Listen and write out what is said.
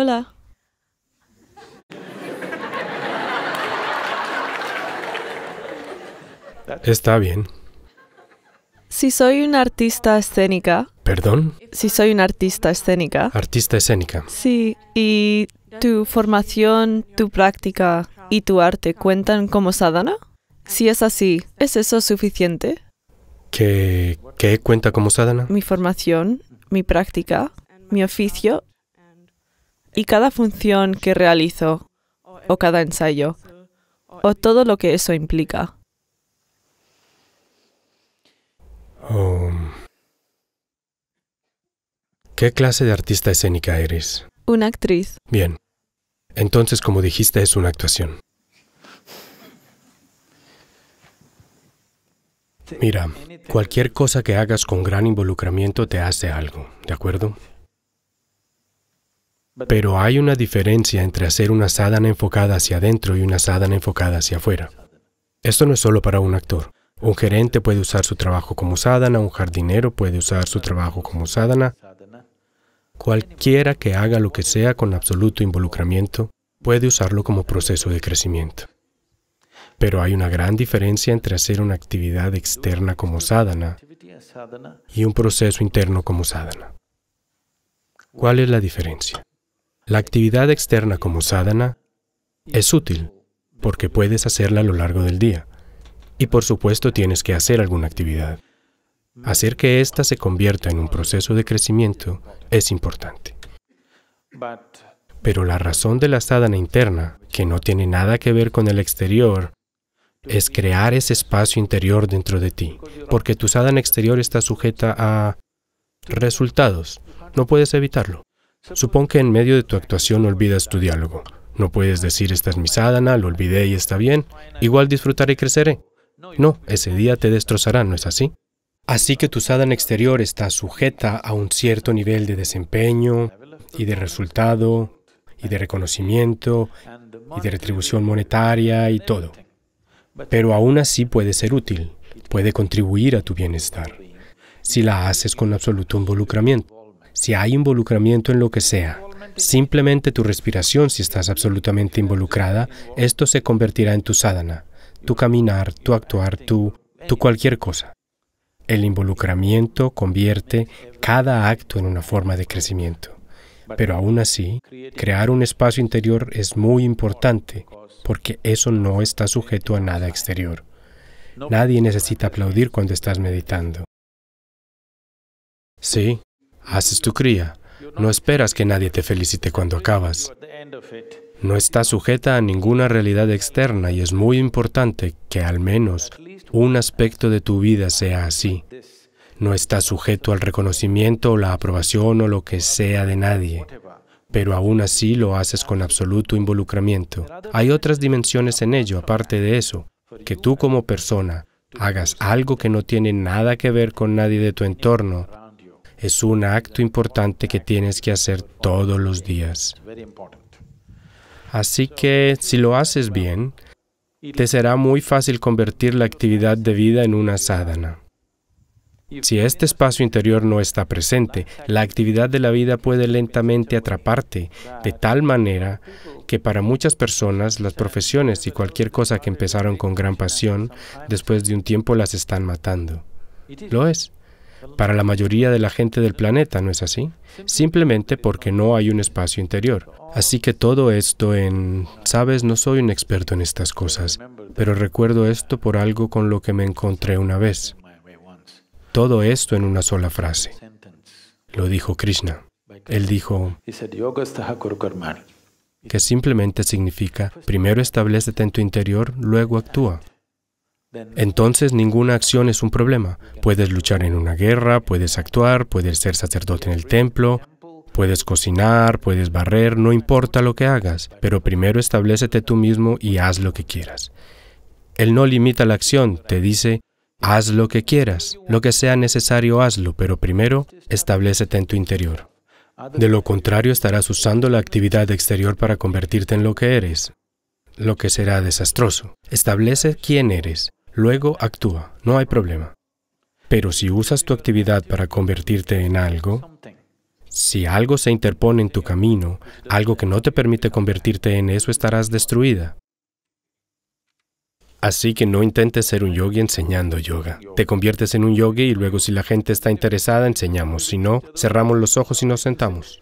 Hola. Está bien. Si soy una artista escénica. ¿Perdón? Si soy una artista escénica. Artista escénica. Sí, y tu formación, tu práctica y tu arte cuentan como sadhana? Si es así, ¿es eso suficiente? ¿Qué, qué cuenta como sadhana? Mi formación, mi práctica, mi oficio y cada función que realizo, o cada ensayo, o todo lo que eso implica. Um, ¿Qué clase de artista escénica eres? Una actriz. Bien. Entonces, como dijiste, es una actuación. Mira, cualquier cosa que hagas con gran involucramiento te hace algo, ¿de acuerdo? Pero hay una diferencia entre hacer una sadhana enfocada hacia adentro y una sadhana enfocada hacia afuera. Esto no es solo para un actor. Un gerente puede usar su trabajo como sadhana, un jardinero puede usar su trabajo como sadhana. Cualquiera que haga lo que sea con absoluto involucramiento puede usarlo como proceso de crecimiento. Pero hay una gran diferencia entre hacer una actividad externa como sadhana y un proceso interno como sadhana. ¿Cuál es la diferencia? La actividad externa como sadhana es útil porque puedes hacerla a lo largo del día. Y por supuesto tienes que hacer alguna actividad. Hacer que ésta se convierta en un proceso de crecimiento es importante. Pero la razón de la sadhana interna, que no tiene nada que ver con el exterior, es crear ese espacio interior dentro de ti, porque tu sadhana exterior está sujeta a resultados. No puedes evitarlo. Supón que en medio de tu actuación olvidas tu diálogo. No puedes decir, esta es mi sadhana, lo olvidé y está bien. Igual disfrutaré y creceré. No, ese día te destrozará, ¿no es así? Así que tu sadhana exterior está sujeta a un cierto nivel de desempeño y de resultado y de reconocimiento y de retribución monetaria y todo. Pero aún así puede ser útil, puede contribuir a tu bienestar, si la haces con absoluto involucramiento si hay involucramiento en lo que sea, simplemente tu respiración si estás absolutamente involucrada, esto se convertirá en tu sadhana, tu caminar, tu actuar, tu, tu cualquier cosa. El involucramiento convierte cada acto en una forma de crecimiento. Pero aún así, crear un espacio interior es muy importante porque eso no está sujeto a nada exterior. Nadie necesita aplaudir cuando estás meditando. Sí, Haces tu cría. No esperas que nadie te felicite cuando acabas. No está sujeta a ninguna realidad externa y es muy importante que al menos un aspecto de tu vida sea así. No está sujeto al reconocimiento o la aprobación o lo que sea de nadie pero aún así lo haces con absoluto involucramiento. Hay otras dimensiones en ello, aparte de eso, que tú como persona hagas algo que no tiene nada que ver con nadie de tu entorno, es un acto importante que tienes que hacer todos los días. Así que si lo haces bien, te será muy fácil convertir la actividad de vida en una sadhana. Si este espacio interior no está presente, la actividad de la vida puede lentamente atraparte, de tal manera que para muchas personas las profesiones y cualquier cosa que empezaron con gran pasión, después de un tiempo las están matando. Lo es para la mayoría de la gente del planeta, ¿no es así? Simplemente porque no hay un espacio interior. Así que todo esto en... Sabes, no soy un experto en estas cosas, pero recuerdo esto por algo con lo que me encontré una vez. Todo esto en una sola frase. Lo dijo Krishna. Él dijo que simplemente significa, primero establecete en tu interior, luego actúa. Entonces ninguna acción es un problema. Puedes luchar en una guerra, puedes actuar, puedes ser sacerdote en el templo, puedes cocinar, puedes barrer, no importa lo que hagas, pero primero establecete tú mismo y haz lo que quieras. Él no limita la acción, te dice, haz lo que quieras, lo que sea necesario hazlo, pero primero establecete en tu interior. De lo contrario estarás usando la actividad exterior para convertirte en lo que eres, lo que será desastroso. Establece quién eres luego actúa, no hay problema. Pero si usas tu actividad para convertirte en algo, si algo se interpone en tu camino, algo que no te permite convertirte en eso, estarás destruida. Así que no intentes ser un yogi enseñando yoga. Te conviertes en un yogi y luego si la gente está interesada enseñamos. Si no, cerramos los ojos y nos sentamos.